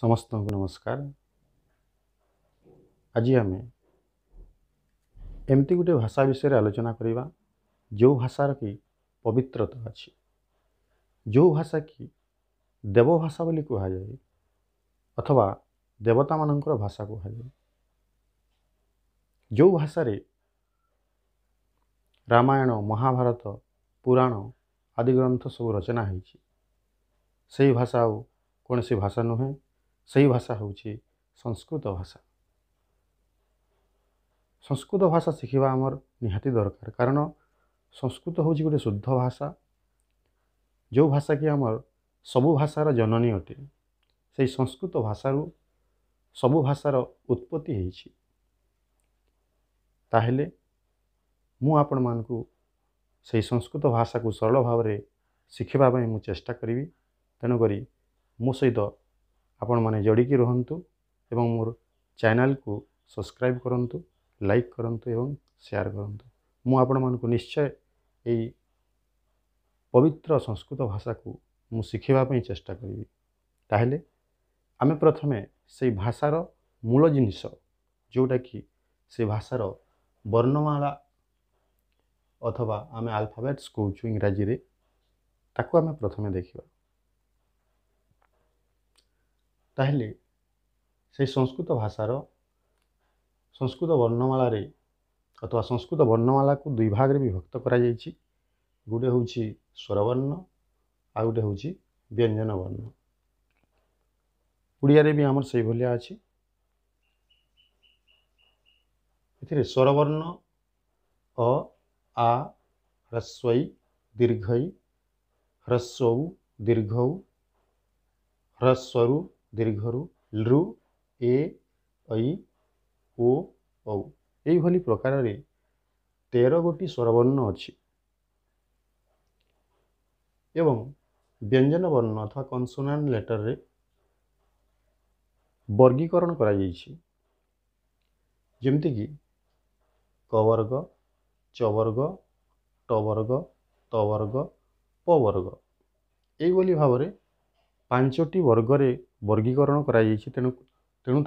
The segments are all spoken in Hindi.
ସମସ୍ତଙ୍କୁ ନମସ୍କାର ଆଜି ଆମେ ଏମିତି ଗୋଟିଏ ଭାଷା ବିଷୟରେ ଆଲୋଚନା କରିବା ଯେଉଁ ଭାଷାର କି ପବିତ୍ରତା ଅଛି ଯେଉଁ ଭାଷା କି ଦେବ ଭାଷା ବୋଲି କୁହାଯାଏ ଅଥବା ଦେବତାମାନଙ୍କର ଭାଷା କୁହାଯାଏ ଯେଉଁ ଭାଷାରେ ରାମାୟଣ ମହାଭାରତ ପୁରାଣ ଆଦି ଗ୍ରନ୍ଥ ସବୁ ରଚନା ହୋଇଛି ସେହି ଭାଷା ଆଉ କୌଣସି ଭାଷା ନୁହେଁ ସେହି ଭାଷା ହେଉଛି ସଂସ୍କୃତ ଭାଷା ସଂସ୍କୃତ ଭାଷା ଶିଖିବା ଆମର ନିହାତି ଦରକାର କାରଣ ସଂସ୍କୃତ ହେଉଛି ଗୋଟେ ଶୁଦ୍ଧ ଭାଷା ଯେଉଁ ଭାଷାକି ଆମର ସବୁ ଭାଷାର ଜନନୀ ଅଟେ ସେହି ସଂସ୍କୃତ ଭାଷାରୁ ସବୁ ଭାଷାର ଉତ୍ପତ୍ତି ହେଇଛି ତାହେଲେ ମୁଁ ଆପଣମାନଙ୍କୁ ସେହି ସଂସ୍କୃତ ଭାଷାକୁ ସରଳ ଭାବରେ ଶିଖିବା ପାଇଁ ମୁଁ ଚେଷ୍ଟା କରିବି ତେଣୁକରି ମୋ ସହିତ आपण मैंने जोड़ी रुंतु एवं मोर चैनल को सब्सक्राइब करूँ लाइक करूँ एवं शेयर करूँ मुझे निश्चय यही पवित्र संस्कृत भाषा को मुझेपी चेषा करी ताहले आमे प्रथमे से भाषार मूल जिनस जोटा कि से भाषार वर्णमाला अथवा आम आलफाबेट्स कौच इंग्राजी में ताकू आम प्रथम देखा ତାହେଲେ ସେହି ସଂସ୍କୃତ ଭାଷାର ସଂସ୍କୃତ ବର୍ଣ୍ଣମାଳାରେ ଅଥବା ସଂସ୍କୃତ ବର୍ଣ୍ଣମାଳାକୁ ଦୁଇ ଭାଗରେ ବିଭକ୍ତ କରାଯାଇଛି ଗୋଟେ ହେଉଛି ସ୍ୱରବର୍ଣ୍ଣ ଆଉ ଗୋଟେ ହେଉଛି ବ୍ୟଞ୍ଜନ ବର୍ଣ୍ଣ ଓଡ଼ିଆରେ ବି ଆମର ସେଇଭଳିଆ ଅଛି ଏଥିରେ ସ୍ୱରବର୍ଣ୍ଣ ଅ ଆ ହ୍ରସ୍ୱଇ ଦୀର୍ଘଇ ହ୍ରସ୍ୱଉ ଦୀର୍ଘଉ ହ୍ରସ୍ୱରୁ ଦୀର୍ଘରୁ ଲୃ ଏ ଐ ଓ ଔ ଏଇଭଳି ପ୍ରକାରରେ ତେର ଗୋଟି ସ୍ୱରବର୍ଣ୍ଣ ଅଛି ଏବଂ ବ୍ୟଞ୍ଜନ ବର୍ଣ୍ଣ ଅଥବା କନସୋନାଣ୍ଟ ଲେଟର୍ରେ ବର୍ଗୀକରଣ କରାଯାଇଛି ଯେମିତିକି କବର୍ଗ ଚବର୍ଗ ଟବର୍ଗ ତବର୍ଗ ପବର୍ଗ ଏଇଭଳି ଭାବରେ ପାଞ୍ଚଟି ବର୍ଗରେ वर्गीकरण तेणु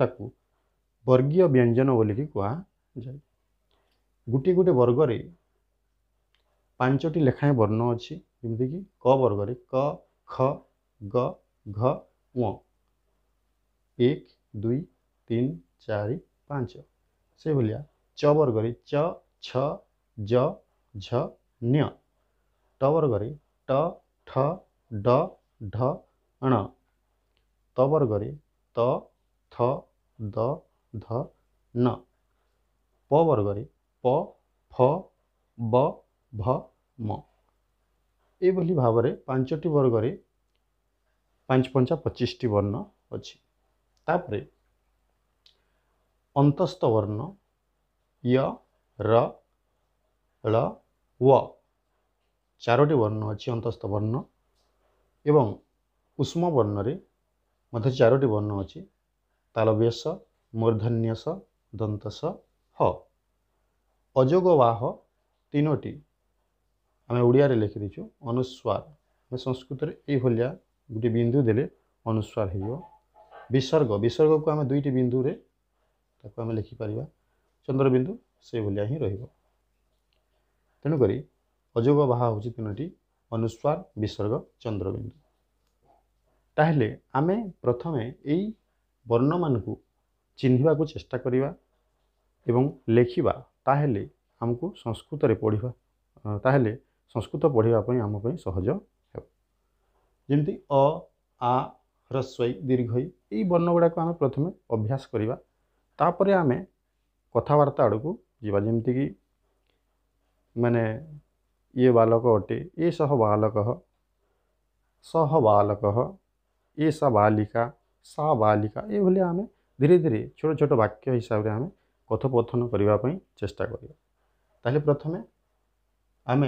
वर्गीय व्यञ्जन बोलिक कुरा गोट गुट वर्गले पाँच टिलेखाएँ वर्ण अहिले कि क वर्गले क ख घ दुई तिन चार पाँच से वर्गले च छ ज वर्गले ट अ ତ ବର୍ଗରେ ତ ଥ ଦ ଧ ନ ପ ବର୍ଗରେ ପ ଫ ବ ଭ ମ ଏଇଭଳି ଭାବରେ ପାଞ୍ଚଟି ବର୍ଗରେ ପାଞ୍ଚ ପଞ୍ଚା ପଚିଶଟି ବର୍ଣ୍ଣ ଅଛି ତାପରେ ଅନ୍ତସ୍ଥ ବର୍ଣ୍ଣ ୟ ର ଳ ୱ ଚାରୋଟି ବର୍ଣ୍ଣ ଅଛି ଅନ୍ତସ୍ଥ ବର୍ଣ୍ଣ ଏବଂ ଉଷ୍ମ ବର୍ଣ୍ଣରେ मध्य चारोटी वर्ण अझ तालव्यस मूर्धन्यस दन्तस हजगवाह तिनोट आम उडीले लेखिदिछु अनुस्वार संस्कृत ए भलिया गोटि बिन्दु देले अनुस्वार विसर्ग विसर्ग को आम दुईटी बिन्दु त चन्द्रबिन्दु ही है र तेणुकरी अजगवाह हौँ तिनोटी अनुस्वार विसर्ग चन्द्रबिन्दु ताहले आमे प्रथमे यही वर्ण मान चिन्हवा चेष्टा एवं लेखिबा ताहले हमको संस्कृत पढ़ा ताहले संस्कृत पढ़ापी आमप सहज होमती अ आ ह्रस्वई दीर्घ यही वर्ण गुड़ाक आम प्रथम अभ्यास करवापर आम कथबार्ता आड़ को जीवा जमीक मैंने ये बालक अटे ये सह बालक सह बालक ए सालिका सा बालिका ये भाई आम धीरे धीरे छोट छोट वाक्य हिसाब से आम कथोपथन करने चेस्टा कर प्रथम आम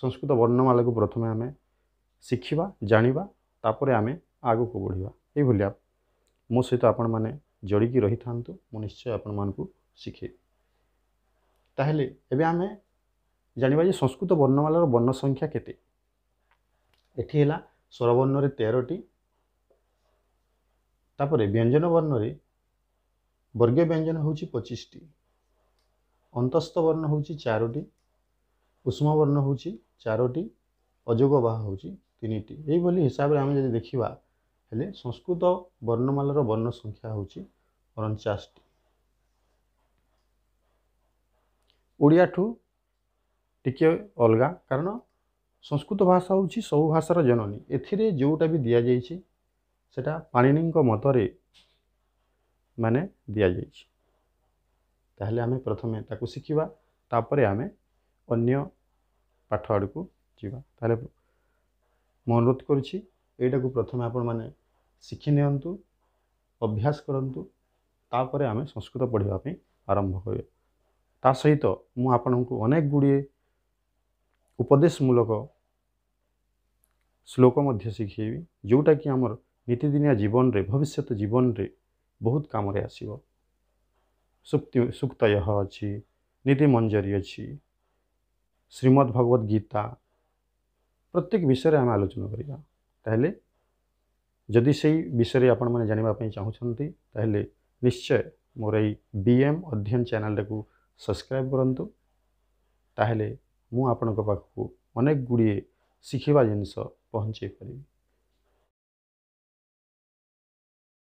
संस्कृत वर्णमाला को प्रथम आम शिखा जाणी तापर आम आग को बढ़िया ये भाया मो सहित आपण मैंने जोड़ी रही था मुझे आपण मानक शिखे तालोले आम ଜାଣିବା ଯେ ସଂସ୍କୃତ ବର୍ଣ୍ଣମାଳାର ବର୍ଣ୍ଣ ସଂଖ୍ୟା କେତେ ଏଠି ହେଲା ସ୍ୱରବର୍ଣ୍ଣରେ ତେରଟି ତାପରେ ବ୍ୟଞ୍ଜନ ବର୍ଣ୍ଣରେ ବର୍ଗୀୟ ବ୍ୟଞ୍ଜନ ହେଉଛି ପଚିଶଟି ଅନ୍ତସ୍ଥ ବର୍ଣ୍ଣ ହେଉଛି ଚାରୋଟି ଉଷ୍ମ ବର୍ଣ୍ଣ ହେଉଛି ଚାରୋଟି ଅଯୋଗ ବାହ ହେଉଛି ତିନିଟି ଏଇଭଳି ହିସାବରେ ଆମେ ଯଦି ଦେଖିବା ହେଲେ ସଂସ୍କୃତ ବର୍ଣ୍ଣମାଳାର ବର୍ଣ୍ଣ ସଂଖ୍ୟା ହେଉଛି ଅଣଚାଶଟି ଓଡ଼ିଆଠୁ टी अलग कारण संस्कृत भाषा हूँ सब भाषार जननी ए जोटा भी दि जाइटा पाणिनी मतरे मान दि आम प्रथम शिखा तापर आम अगर पाठ आड़ जावा अनुरोध करा को प्रथम आप शिखिनि अभ्यास करूँ तापर आम संस्कृत पढ़ापी आरंभ कर सहित मुझे अनेक उपदेशमूलक श्लोक शिखे जोटा कि आम नीतिदिनिया जीवन रे भविष्य जीवन रे बहुत काम आसो अच्छी नीति मंजरी अच्छी श्रीमद भगवद गीता प्रत्येक विषय आम आलोचना करवा जदि से विषय आपने जानवाप चाहते तेल निश्चय मोर बीएम अध्ययन चैनल को सब्सक्राइब करूँ ताल ମୁଁ ଆପଣଙ୍କ ପାଖକୁ ଅନେକ ଗୁଡ଼ିଏ ଶିଖିବା ଜିନିଷ ପହଞ୍ଚେଇ ପାରିବି